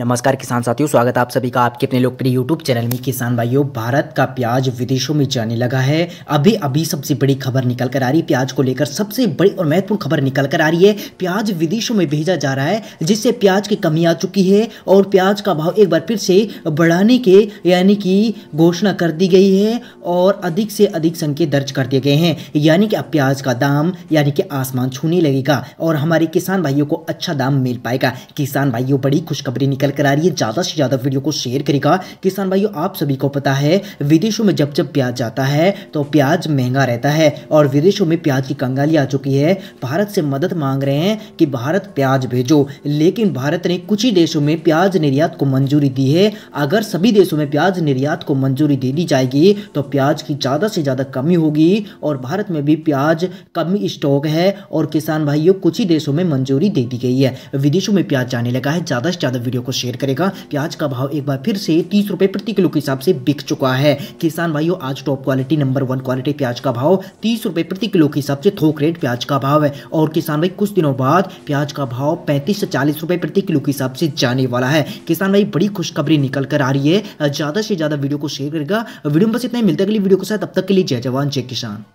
नमस्कार किसान साथियों स्वागत है आप सभी का आपके अपने लोकप्रिय यूट्यूब चैनल में किसान भाइयों भारत का प्याज विदेशों में जाने लगा है अभी अभी सबसे बड़ी खबर निकल कर आ रही है प्याज को लेकर सबसे बड़ी और महत्वपूर्ण खबर निकल कर आ रही है प्याज विदेशों में भेजा जा रहा है जिससे प्याज की कमी आ चुकी है और प्याज का भाव एक बार फिर से बढ़ाने के यानी कि घोषणा कर दी गई है और अधिक से अधिक संकेत दर्ज कर दिए गए हैं यानी कि अब प्याज का दाम यानी कि आसमान छूने लगेगा और हमारे किसान भाइयों को अच्छा दाम मिल पाएगा किसान भाइयों बड़ी खुशखबरी निकल निकल करा रही है ज़्यादा से ज़्यादा वीडियो को शेयर करेगा किसान भाइयों आप सभी को पता है विदेशों में जब जब प्याज जाता है तो प्याज महंगा रहता है और विदेशों में प्याज की कंगाली आ चुकी है भारत से मदद मांग रहे हैं कि भारत प्याज भेजो लेकिन भारत ने कुछ ही देशों में प्याज निर्यात को मंजूरी दी है अगर सभी देशों में प्याज निर्यात को मंजूरी दे दी जाएगी तो प्याज की ज़्यादा से ज़्यादा कमी होगी और भारत में भी प्याज कम स्टॉक है और किसान भाइयों कुछ ही देशों में मंजूरी दे दी गई है विदेशों में प्याज जाने लगा है ज़्यादा से ज़्यादा वीडियो को शेयर करेगा प्याज का भाव एक बार फिर से तीस रुपए प्रति किलो के हिसाब से बिक चुका है किसान भाइयों आज top quality number one quality प्याज का भाव तीस रुपए प्रति किलो के हिसाब से थोक रेट प्याज का भाव है और किसान भाई कुछ दिनों बाद प्याज का भाव पैंतीस से चालीस रुपए प्रति किलो के हिसाब से जाने वाला है किसान भाई बड़ी खुशखबरी निकल कर आ रही है ज़्यादा से ज़्यादा वीडियो को शेयर करेगा वीडियो में बस इतना ही मिलता है अगली वीडियो के साथ अब तक के लिए जय जवान जय किसान